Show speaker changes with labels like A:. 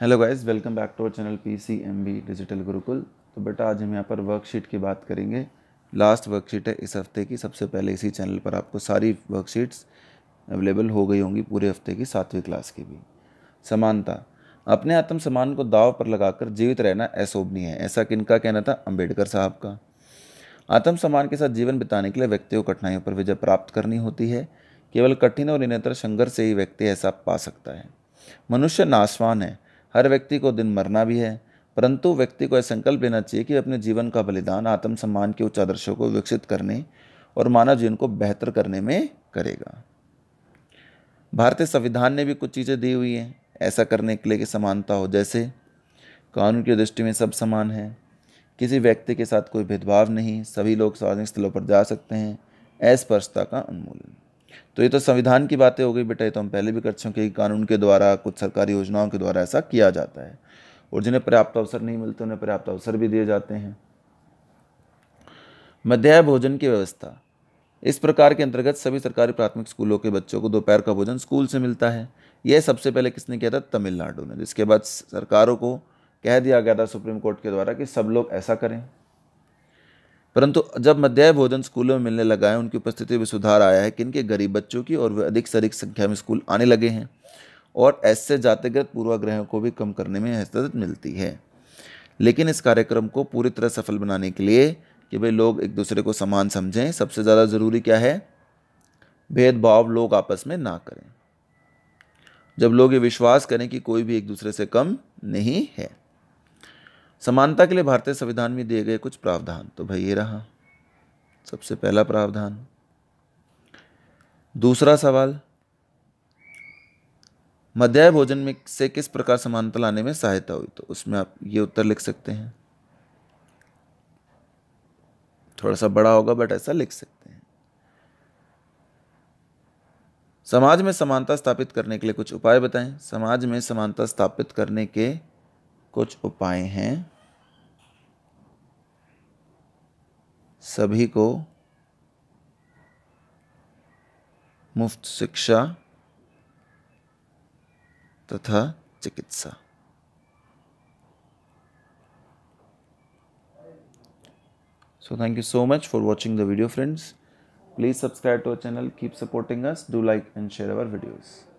A: hello guys welcome back to our channel P C M B digital Gurukul तो बेटा आज हम यहाँ पर वर्कशीट की बात करेंगे लास्ट वर्कशीट है इस हफ्ते की सबसे पहले इसी चैनल पर आपको सारी वर्कशीट्स अवेलेबल हो गई होंगी पूरे हफ्ते की सातवीं क्लास की भी समानता अपने आत्म सम्मान को दाव पर लगाकर जीवित रहना ऐसोबनीय है ऐसा किनका कहना था अम्बेडकर साहब का आत्म सम्मान के साथ जीवन बिताने के लिए व्यक्ति को कठिनाइयों पर विजय प्राप्त करनी होती है केवल कठिन और निरंतर संघर्ष से ही व्यक्ति ऐसा पा सकता है मनुष्य नाशवान है हर व्यक्ति को दिन मरना भी है परंतु व्यक्ति को यह संकल्प लेना चाहिए कि अपने जीवन का बलिदान आत्मसम्मान के उच्च आदर्शों को विकसित करने और मानव जीवन को बेहतर करने में करेगा भारतीय संविधान ने भी कुछ चीज़ें दी हुई हैं ऐसा करने के लिए कि समानता हो जैसे कानून की दृष्टि में सब समान है किसी व्यक्ति के साथ कोई भेदभाव नहीं सभी लोग सार्वजनिक स्थलों पर जा सकते हैं अस्पर्शता का उन्मूलन तो ये तो संविधान की बातें हो गई बेटा ये तो हम पहले भी कर चुके हैं कानून के द्वारा कुछ सरकारी योजनाओं के द्वारा ऐसा किया जाता है और जिन्हें पर्याप्त अवसर नहीं मिलते उन्हें पर्याप्त अवसर भी दिए जाते हैं मध्याह भोजन की व्यवस्था इस प्रकार के अंतर्गत सभी सरकारी प्राथमिक स्कूलों के बच्चों को दोपहर का भोजन स्कूल से मिलता है यह सबसे पहले किसने किया था तमिलनाडु ने जिसके बाद सरकारों को कह दिया गया था सुप्रीम कोर्ट के द्वारा कि सब लोग ऐसा करें परंतु जब मध्याय भोजन स्कूलों में मिलने लगा है उनकी उपस्थिति में सुधार आया है कि इनके गरीब बच्चों की और वे अधिक से अधिक संख्या में स्कूल आने लगे हैं और ऐसे जातिगत पूर्वाग्रहों को भी कम करने में हस्तदत मिलती है लेकिन इस कार्यक्रम को पूरी तरह सफल बनाने के लिए कि भाई लोग एक दूसरे को समान समझें सबसे ज़्यादा ज़रूरी क्या है भेदभाव लोग आपस में ना करें जब लोग ये विश्वास करें कि कोई भी एक दूसरे से कम नहीं है समानता के लिए भारतीय संविधान में दिए गए कुछ प्रावधान तो भाई ये रहा सबसे पहला प्रावधान दूसरा सवाल मध्याय भोजन में से किस प्रकार समानता लाने में सहायता हुई तो उसमें आप ये उत्तर लिख सकते हैं थोड़ा सा बड़ा होगा बट ऐसा लिख सकते हैं समाज में समानता स्थापित करने के लिए कुछ उपाय बताएं समाज में समानता स्थापित करने के कुछ उपाय हैं सभी को मुफ्त शिक्षा तथा चिकित्सा so thank you so much for watching the video friends please subscribe to our channel keep supporting us do like and share our videos